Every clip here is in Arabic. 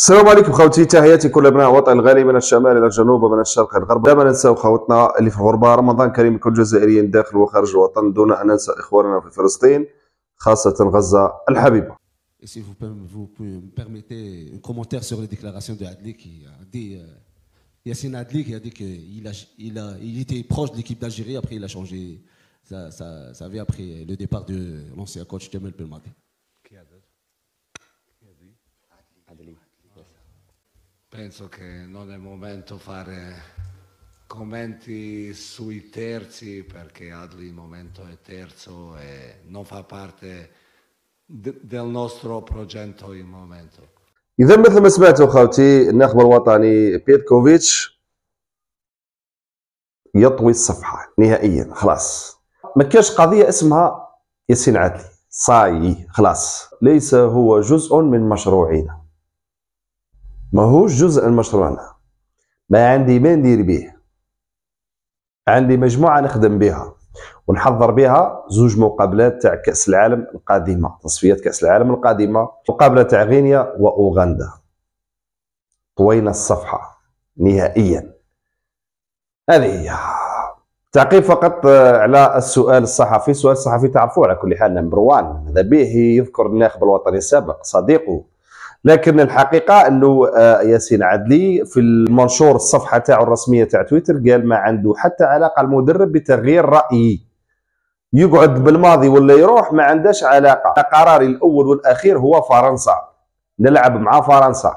السلام عليكم خوتي تحياتي كل ابناء وطن الغالي من الشمال الى الجنوب ومن الشرق الى الغرب لا ننسى خوتنا اللي في غربه رمضان كريم لكل جزائريين داخل وخارج الوطن دون ان ننسى اخواننا في فلسطين خاصه غزه الحبيبه Si vous, vous permettez un commentaire sur les déclarations de Adli qui a dit, euh, Yassine Adli qui a dit qu'il a, il a, il était proche de l'équipe d'Algérie, après il a changé ça ça ça vie après le départ de l'ancien coach Jamel Belmadi. penso che non è il momento di fare commenti sui terzi perché Adli il momento è terzo e non fa parte de- del nostro progetto il momento. إذا مثل ما سمعتوا خاوتي الناخب الوطني بيتكوفيتش يطوي الصفحة نهائيا خلاص ما كاش قضية اسمها ياسين عدلي صاي خلاص ليس هو جزء من مشروعنا ماهوش جزء من مشروعنا ما عندي ما ندير به عندي مجموعه نخدم بها ونحضر بها زوج مقابلات تاع كاس العالم القادمه تصفيات كاس العالم القادمه مقابله تاع غينيا واوغندا طوينا الصفحه نهائيا هذه هي تعقيب فقط على السؤال الصحفي السؤال الصحفي تعرفوه على كل حال نمبر وان ماذا به يذكر الناخب الوطني السابق صديقه لكن الحقيقه انه آه، ياسين عدلي في المنشور الصفحه تاعو الرسميه تاع تويتر قال ما عنده حتى علاقه المدرب بتغيير رايي يقعد بالماضي ولا يروح ما عندهاش علاقه قراري الاول والاخير هو فرنسا نلعب مع فرنسا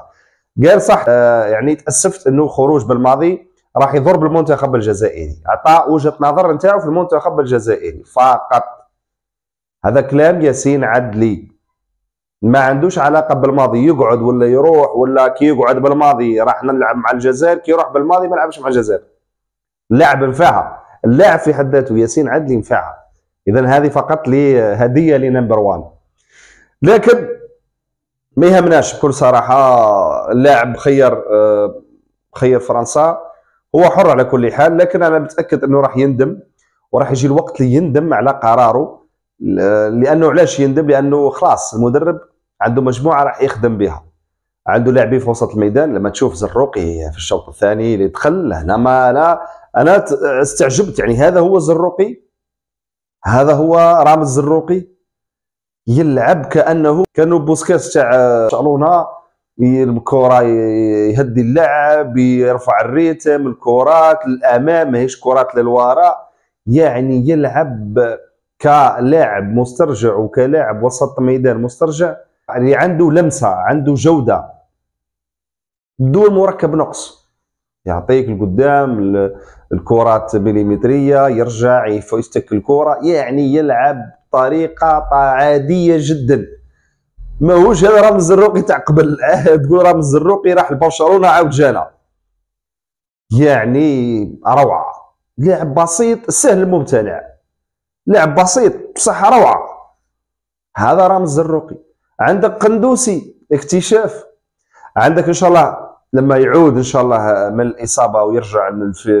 قال صح آه، يعني تاسفت انه خروج بالماضي راح يضرب المنتخب الجزائري عطى وجهه نظر نتاعو في المنتخب الجزائري فقط هذا كلام ياسين عدلي ما عندوش علاقه بالماضي يقعد ولا يروح ولا كي يقعد بالماضي راح نلعب مع الجزائر كي يروح بالماضي ما لعبش مع الجزائر لاعب نفعها اللاعب في حد ذاته ياسين عدلي نفعها اذا هذه فقط لي هديه لنمبر 1 لكن ما يهمناش بكل صراحه اللاعب خير آه، خير فرنسا هو حر على كل حال لكن انا متاكد انه راح يندم وراح يجي الوقت اللي يندم على قراره لانه علاش يندم لانه خلاص المدرب عنده مجموعه راح يخدم بها عنده لاعبين في وسط الميدان لما تشوف زروقي في الشوط الثاني اللي دخل هنا ما انا انا استعجبت يعني هذا هو زروقي هذا هو رامز زروقي يلعب كانه كانه بوسكاس تاع شالونا الكره يهدي اللعب يرفع الريتم الكرات للامام ماهيش كرات للوراء يعني يلعب كلاعب مسترجع وكلاعب وسط ميدان مسترجع اللي عنده لمسه عنده جوده بدون مركب نقص يعطيك القدام الكرات مليمتريه يرجع يفوستك الكره يعني يلعب بطريقه عاديه جدا ماهوش هذا رامز الزروقي تاع قبل تقول رامز الروقي راح لبرشلونه عاود جانا يعني روعه لعب بسيط سهل ممتنع لعب بسيط بصح روعه هذا رامز الروقي عندك قندوسي اكتشاف عندك ان شاء الله لما يعود ان شاء الله من الاصابه ويرجع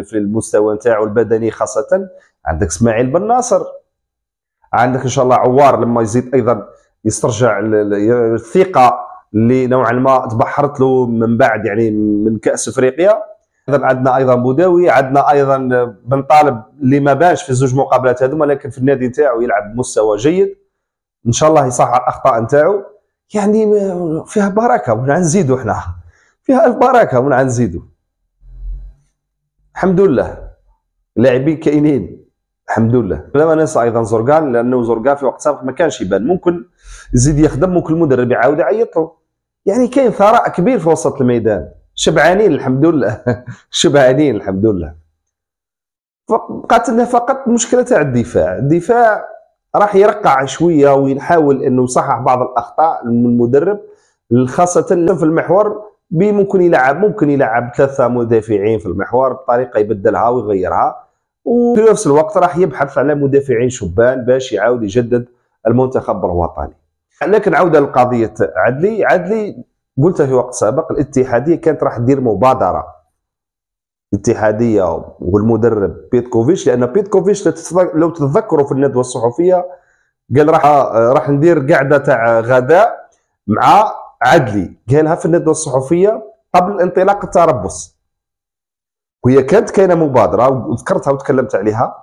في المستوى نتاعو البدني خاصه عندك اسماعيل بن ناصر عندك ان شاء الله عوار لما يزيد ايضا يسترجع الثقه اللي نوعا ما تبحرت له من بعد يعني من كاس افريقيا ايضا عندنا ايضا بوداوي عندنا ايضا بن طالب اللي ما بانش في زوج مقابلات هذوما لكن في النادي نتاعو يلعب بمستوى جيد ان شاء الله يصحح الاخطاء نتاعو يعني فيها بركه ومن نزيدو احنا فيها الف بركه ومن نزيدو الحمد لله لاعبين كاينين الحمد لله لما ننسى ايضا زرقان لانه زرقان في وقت سابق ما كانش يبان ممكن يزيد يخدم ممكن المدرب يعاود يعيط يعني كاين ثراء كبير في وسط الميدان شبعانين الحمد لله شبعانين الحمد لله بقات لنا فقط مشكله تاع الدفاع الدفاع راح يرقع شويه ويحاول انه يصحح بعض الاخطاء من المدرب خاصه في المحور ممكن يلعب ممكن يلعب ثلاثه مدافعين في المحور بطريقه يبدلها ويغيرها وفي نفس الوقت راح يبحث على مدافعين شبان باش يعاود يجدد المنتخب الوطني لكن عوده لقضيه عدلي عدلي قلتها في وقت سابق الاتحاديه كانت راح تدير مبادره الاتحاديه والمدرب بيتكوفيتش لان بيتكوفيتش لو تتذكروا في الندوه الصحفيه قال راح راح ندير قعدة تاع غداء مع عدلي قالها في الندوه الصحفيه قبل انطلاق التربص وهي كانت كاينه مبادره وذكرتها وتكلمت عليها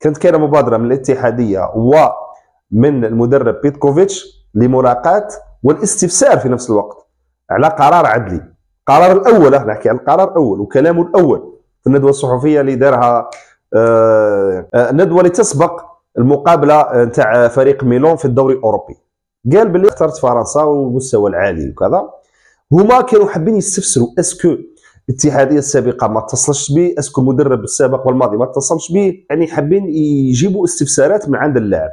كانت كاينه مبادره من الاتحاديه ومن المدرب بيتكوفيتش لملاقاه والاستفسار في نفس الوقت على قرار عدلي القرار الاول نحكي على القرار الاول وكلامه الاول في الندوه الصحفيه اللي دارها آه، آه، الندوه اللي تسبق المقابله آه، نتاع فريق ميلون في الدوري الاوروبي قال باللي اخترت فرنسا والمستوى العالي وكذا هما كانوا حابين يستفسروا اسكو الاتحاديه السابقه ما اتصلش به اسكو المدرب السابق والماضي ما اتصلش به يعني حابين يجيبوا استفسارات من عند اللاعب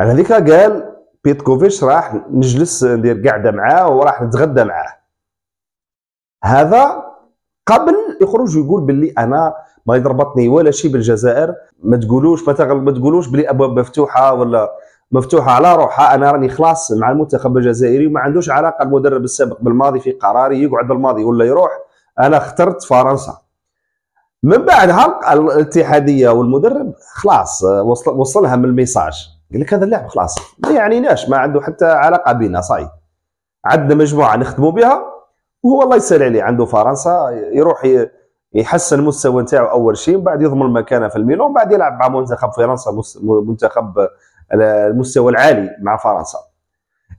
على هذيك قال بيتكوفيتش راح نجلس ندير قعده معاه وراح نتغدى معاه هذا قبل يخرج ويقول باللي انا ما يضربطني ولا شيء بالجزائر ما تقولوش ما, تقولوش بلي ابواب مفتوحه ولا مفتوحه على روحها انا راني خلاص مع المنتخب الجزائري وما عندوش علاقه المدرب السابق بالماضي في قراري يقعد بالماضي ولا يروح انا اخترت فرنسا من بعدها الاتحاديه والمدرب خلاص آه، وصل وصلها من الميساج قال لك هذا اللاعب خلاص ما يعنيناش ما عنده حتى علاقه بينا صاي عندنا مجموعه نخدموا بها وهو الله يسهل عليه عنده فرنسا يروح يحسن المستوى نتاعو اول شيء من بعد يضمن مكانه في الميلون من بعد يلعب مع منتخب فرنسا منتخب المستوى العالي مع فرنسا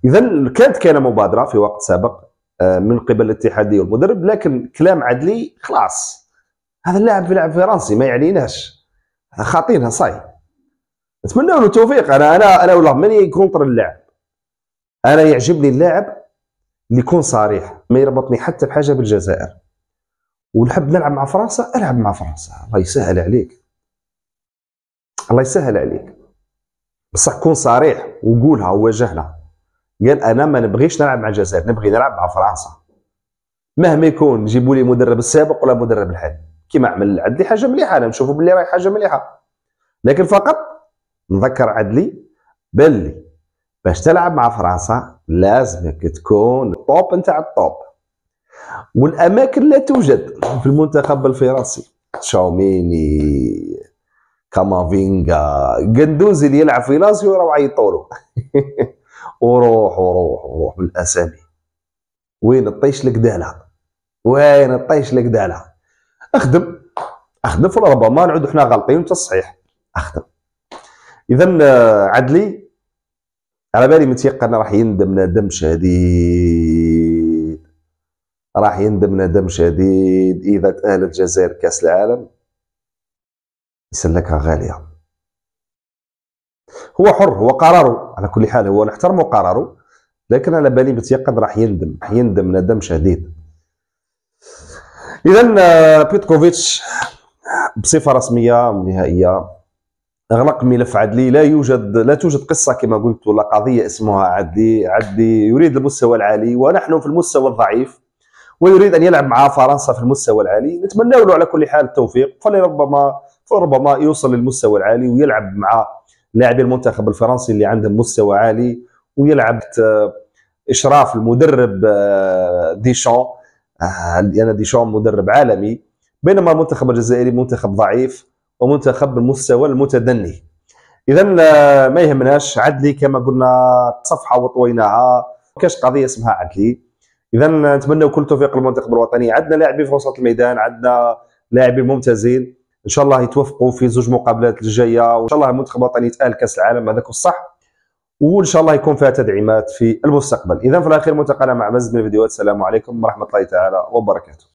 اذا كانت كان مبادره في وقت سابق آه، من قبل الاتحادي والمدرب لكن كلام عدلي خلاص هذا اللاعب يلعب فرنسي ما يعنيناش خاطينها صاي نتمنى له التوفيق انا انا انا والله ماني كونتر اللاعب انا يعجبني اللاعب اللي يكون صريح ما يربطني حتى بحاجه بالجزائر ونحب نلعب مع فرنسا العب مع فرنسا الله يسهل عليك الله يسهل عليك بصح كون صريح وقولها وواجهنا قال انا ما نبغيش نلعب مع الجزائر نبغي نلعب مع فرنسا مهما يكون جيبوا لي مدرب السابق ولا مدرب الحالي كيما عمل عدلي حاجه مليحه انا نشوفوا بلي راهي حاجه مليحه لكن فقط نذكر عدلي باللي باش تلعب مع فرنسا لازمك تكون الطوب نتاع الطوب والاماكن لا توجد في المنتخب الفرنسي تشاوميني كامافينغا قندوزي اللي يلعب في لازيو راهو عيطولو وروح وروح وروح بالاسامي وين الطيش القداله وين الطيش القداله اخدم اخدم ربما نعود حنا غلطين وانت صحيح اخدم اذا عدلي على بالي متيقن راح يندم ندم شديد راح يندم ندم شديد اذا تاهلت الجزائر كاس العالم يسلكها غاليه هو حر هو قراره على كل حال هو نحترم قراره لكن على بالي متيقن راح يندم راح يندم ندم شديد اذا آه، بيتكوفيتش بصفه رسميه نهائيه اغلق ملف عدلي لا يوجد لا توجد قصه كما قلت ولا قضيه اسمها عدلي عدلي يريد المستوى العالي ونحن في المستوى الضعيف ويريد ان يلعب مع فرنسا في المستوى العالي نتمنى له على كل حال التوفيق فلربما فربما يوصل للمستوى العالي ويلعب مع لاعبي المنتخب الفرنسي اللي عندهم مستوى عالي ويلعب آه، اشراف المدرب آه، ديشان آه، انا ديشان مدرب عالمي بينما المنتخب الجزائري منتخب ضعيف ومنتخب المستوى المتدني اذا آه، ما يهمناش عدلي كما قلنا صفحه وطويناها ما كاش قضيه اسمها عدلي اذا آه، نتمنى كل توفيق للمنتخب الوطني عندنا لاعبين في وسط الميدان عندنا لاعبين ممتازين ان شاء الله يتوفقوا في زوج مقابلات الجايه وان شاء الله المنتخب الوطني يتاهل كاس العالم هذاك الصح وان شاء الله يكون فيها تدعيمات في المستقبل اذا في الاخير ملتقانا مع مزيد من الفيديوهات السلام عليكم ورحمه الله تعالى وبركاته